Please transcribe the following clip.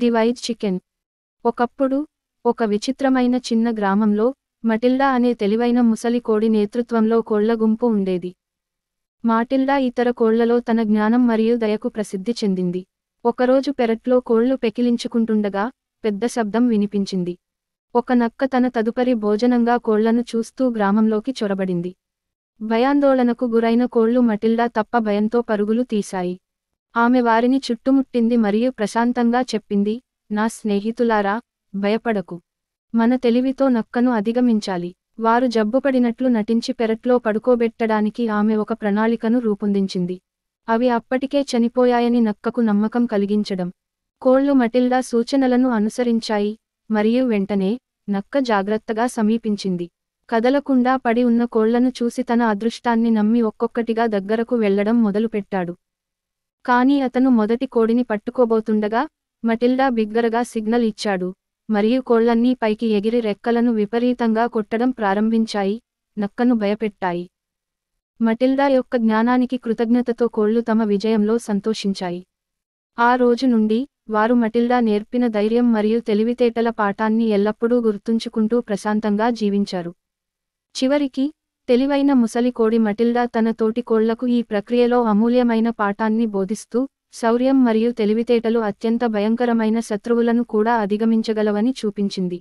the white chicken ఒకప్పుడు ఒక విచిత్రమైన చిన్న గ్రామంలో మటిల్డా అనే తెలివైన ముసలి కోడి నేతృత్వంలో కోళ్ల గుంపు ఉండేది మాటిల్డా ఇతర కోళ్లలో తన జ్ఞానం మరియు దయకు ప్రసిద్ధి చెందింది ఒకరోజు పెరట్లో కోళ్లు పెకిలించుకుంటుండగా పెద్ద శబ్దం వినిపించింది ఒక నక్క తన తదుపరి భోజనంగా కోళ్లను చూస్తూ గ్రామంలోకి చొరబడింది భయాందోళనకు గురైన కోళ్లు మటిల్డా తప్ప భయంతో పరుగులు తీశాయి ఆమె వారిని చుట్టుముట్టింది మరియు ప్రశాంతంగా చెప్పింది నా స్నేహితులారా భయపడకు మన తెలివితో నక్కను అధిగమించాలి వారు జబ్బుపడినట్లు నటించి పెరట్లో పడుకోబెట్టడానికి ఆమె ఒక ప్రణాళికను రూపొందించింది అవి అప్పటికే చనిపోయాయని నక్కకు నమ్మకం కలిగించడం కోళ్లు మటిల్డా సూచనలను అనుసరించాయి మరియు వెంటనే నక్క జాగ్రత్తగా సమీపించింది కదలకుండా పడి ఉన్న కోళ్లను చూసి తన అదృష్టాన్ని నమ్మి ఒక్కొక్కటిగా దగ్గరకు వెళ్లడం మొదలుపెట్టాడు కానీ అతను మొదటి కోడిని పట్టుకోబోతుండగా మటిల్డా బిగ్గరగా సిగ్నల్ ఇచ్చాడు మరియు కోళ్లన్నీ పైకి ఎగిరి రెక్కలను విపరీతంగా కొట్టడం ప్రారంభించాయి నక్కను భయపెట్టాయి మటిల్డా యొక్క జ్ఞానానికి కృతజ్ఞతతో కోళ్లు తమ విజయంలో సంతోషించాయి ఆ రోజు నుండి వారు మటిల్డా నేర్పిన ధైర్యం మరియు తెలివితేటల పాఠాన్ని ఎల్లప్పుడూ గుర్తుంచుకుంటూ ప్రశాంతంగా జీవించారు చివరికి తెలివైన ముసలికోడి మటిల్డా తన తోటికోళ్లకు ఈ ప్రక్రియలో అమూల్యమైన పాఠాన్ని బోధిస్తూ శౌర్యం మరియు తెలివితేటలు అత్యంత భయంకరమైన శత్రువులను కూడా అధిగమించగలవని చూపించింది